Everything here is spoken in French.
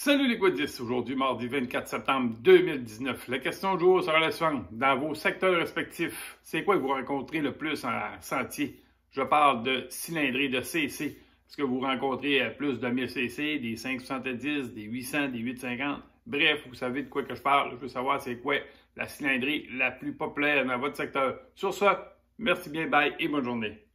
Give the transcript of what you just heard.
Salut les quadis, aujourd'hui mardi 24 septembre 2019. La question du jour sera la suivante. Dans vos secteurs respectifs, c'est quoi que vous rencontrez le plus en sentier? Je parle de cylindrée de CC. Est-ce que vous rencontrez euh, plus de 1000 CC, des 570, des 800, des 850? Bref, vous savez de quoi que je parle. Je veux savoir c'est quoi la cylindrée la plus populaire dans votre secteur. Sur ce, merci bien, bye et bonne journée.